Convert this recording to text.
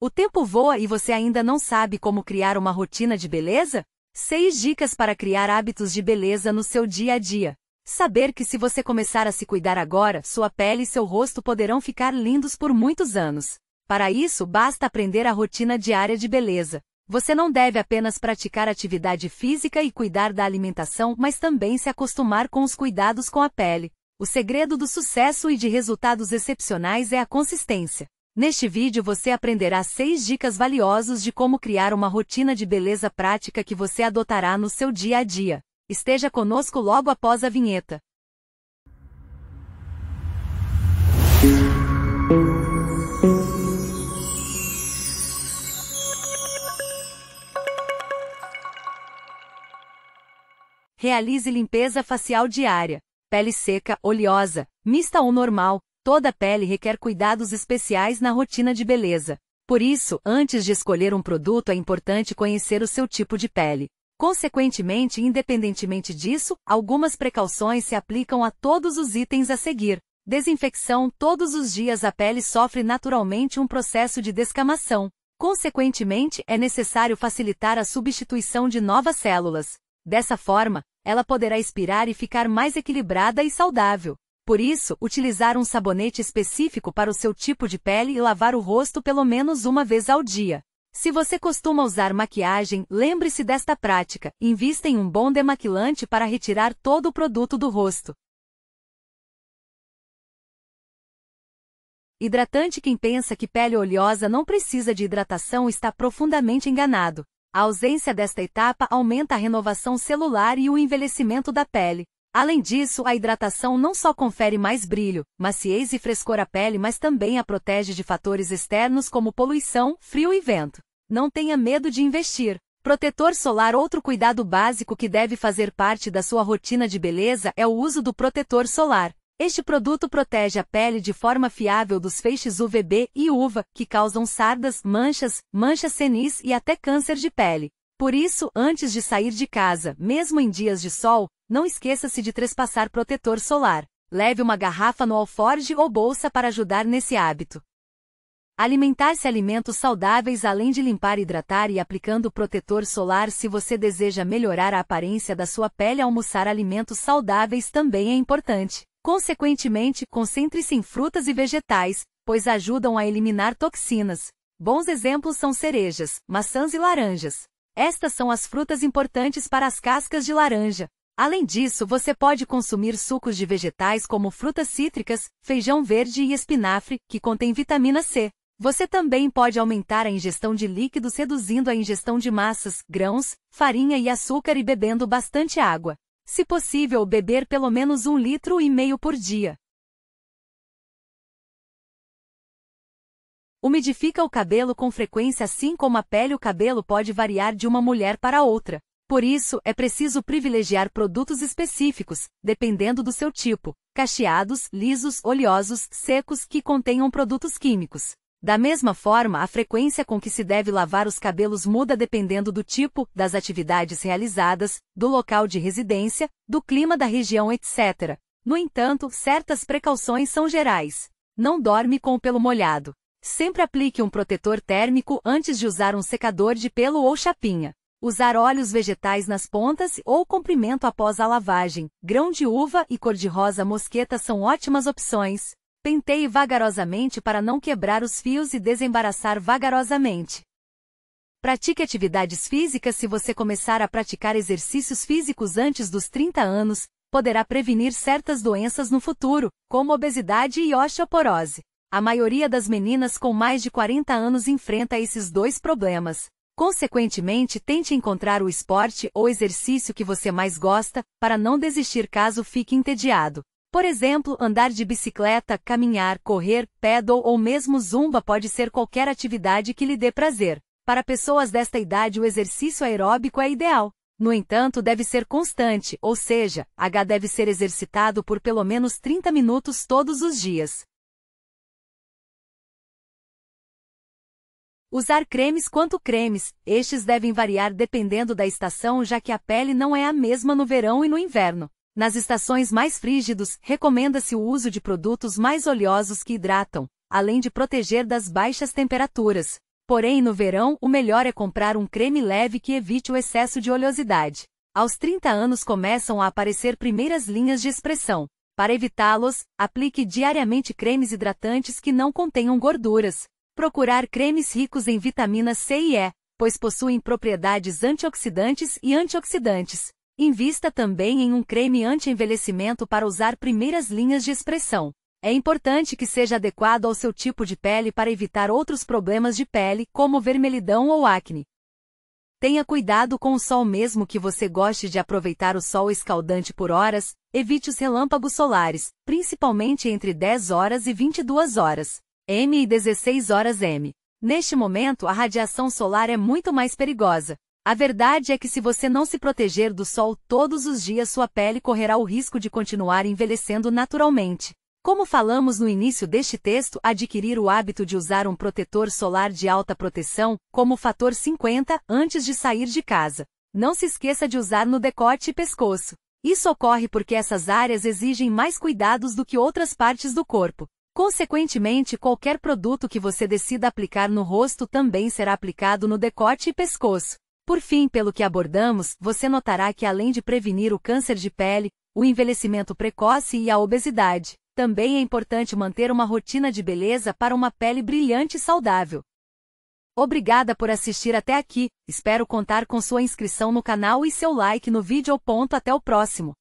O tempo voa e você ainda não sabe como criar uma rotina de beleza? 6 dicas para criar hábitos de beleza no seu dia a dia. Saber que se você começar a se cuidar agora, sua pele e seu rosto poderão ficar lindos por muitos anos. Para isso, basta aprender a rotina diária de beleza. Você não deve apenas praticar atividade física e cuidar da alimentação, mas também se acostumar com os cuidados com a pele. O segredo do sucesso e de resultados excepcionais é a consistência. Neste vídeo você aprenderá 6 dicas valiosas de como criar uma rotina de beleza prática que você adotará no seu dia a dia. Esteja conosco logo após a vinheta. Realize limpeza facial diária. Pele seca, oleosa, mista ou normal, toda pele requer cuidados especiais na rotina de beleza. Por isso, antes de escolher um produto é importante conhecer o seu tipo de pele. Consequentemente, independentemente disso, algumas precauções se aplicam a todos os itens a seguir. Desinfecção Todos os dias a pele sofre naturalmente um processo de descamação. Consequentemente, é necessário facilitar a substituição de novas células. Dessa forma, ela poderá expirar e ficar mais equilibrada e saudável. Por isso, utilizar um sabonete específico para o seu tipo de pele e lavar o rosto pelo menos uma vez ao dia. Se você costuma usar maquiagem, lembre-se desta prática, invista em um bom demaquilante para retirar todo o produto do rosto. Hidratante Quem pensa que pele oleosa não precisa de hidratação está profundamente enganado. A ausência desta etapa aumenta a renovação celular e o envelhecimento da pele. Além disso, a hidratação não só confere mais brilho, maciez e frescor à pele, mas também a protege de fatores externos como poluição, frio e vento. Não tenha medo de investir. Protetor solar Outro cuidado básico que deve fazer parte da sua rotina de beleza é o uso do protetor solar. Este produto protege a pele de forma fiável dos feixes UVB e UVA, que causam sardas, manchas, manchas senis e até câncer de pele. Por isso, antes de sair de casa, mesmo em dias de sol, não esqueça-se de trespassar protetor solar. Leve uma garrafa no alforge ou bolsa para ajudar nesse hábito. Alimentar-se alimentos saudáveis além de limpar, hidratar e aplicando protetor solar se você deseja melhorar a aparência da sua pele almoçar alimentos saudáveis também é importante. Consequentemente, concentre-se em frutas e vegetais, pois ajudam a eliminar toxinas. Bons exemplos são cerejas, maçãs e laranjas. Estas são as frutas importantes para as cascas de laranja. Além disso, você pode consumir sucos de vegetais como frutas cítricas, feijão verde e espinafre, que contém vitamina C. Você também pode aumentar a ingestão de líquidos reduzindo a ingestão de massas, grãos, farinha e açúcar e bebendo bastante água. Se possível, beber pelo menos um litro e meio por dia. Umidifica o cabelo com frequência assim como a pele o cabelo pode variar de uma mulher para outra. Por isso, é preciso privilegiar produtos específicos, dependendo do seu tipo, cacheados, lisos, oleosos, secos que contenham produtos químicos. Da mesma forma, a frequência com que se deve lavar os cabelos muda dependendo do tipo, das atividades realizadas, do local de residência, do clima da região, etc. No entanto, certas precauções são gerais. Não dorme com o pelo molhado. Sempre aplique um protetor térmico antes de usar um secador de pelo ou chapinha. Usar óleos vegetais nas pontas ou comprimento após a lavagem. Grão de uva e cor-de-rosa mosqueta são ótimas opções. Penteie vagarosamente para não quebrar os fios e desembaraçar vagarosamente. Pratique atividades físicas se você começar a praticar exercícios físicos antes dos 30 anos, poderá prevenir certas doenças no futuro, como obesidade e osteoporose. A maioria das meninas com mais de 40 anos enfrenta esses dois problemas. Consequentemente, tente encontrar o esporte ou exercício que você mais gosta, para não desistir caso fique entediado. Por exemplo, andar de bicicleta, caminhar, correr, pedal ou mesmo zumba pode ser qualquer atividade que lhe dê prazer. Para pessoas desta idade, o exercício aeróbico é ideal. No entanto, deve ser constante, ou seja, H deve ser exercitado por pelo menos 30 minutos todos os dias. Usar cremes quanto cremes, estes devem variar dependendo da estação, já que a pele não é a mesma no verão e no inverno. Nas estações mais frígidos, recomenda-se o uso de produtos mais oleosos que hidratam, além de proteger das baixas temperaturas. Porém, no verão, o melhor é comprar um creme leve que evite o excesso de oleosidade. Aos 30 anos começam a aparecer primeiras linhas de expressão. Para evitá-los, aplique diariamente cremes hidratantes que não contenham gorduras. Procurar cremes ricos em vitamina C e E, pois possuem propriedades antioxidantes e antioxidantes. Invista também em um creme anti-envelhecimento para usar primeiras linhas de expressão. É importante que seja adequado ao seu tipo de pele para evitar outros problemas de pele, como vermelhidão ou acne. Tenha cuidado com o sol mesmo que você goste de aproveitar o sol escaldante por horas, evite os relâmpagos solares, principalmente entre 10 horas e 22 horas. M e 16 horas M. Neste momento, a radiação solar é muito mais perigosa. A verdade é que se você não se proteger do sol todos os dias, sua pele correrá o risco de continuar envelhecendo naturalmente. Como falamos no início deste texto, adquirir o hábito de usar um protetor solar de alta proteção, como fator 50, antes de sair de casa. Não se esqueça de usar no decote e pescoço. Isso ocorre porque essas áreas exigem mais cuidados do que outras partes do corpo. Consequentemente, qualquer produto que você decida aplicar no rosto também será aplicado no decote e pescoço. Por fim, pelo que abordamos, você notará que além de prevenir o câncer de pele, o envelhecimento precoce e a obesidade, também é importante manter uma rotina de beleza para uma pele brilhante e saudável. Obrigada por assistir até aqui, espero contar com sua inscrição no canal e seu like no vídeo. Ponto, até o próximo.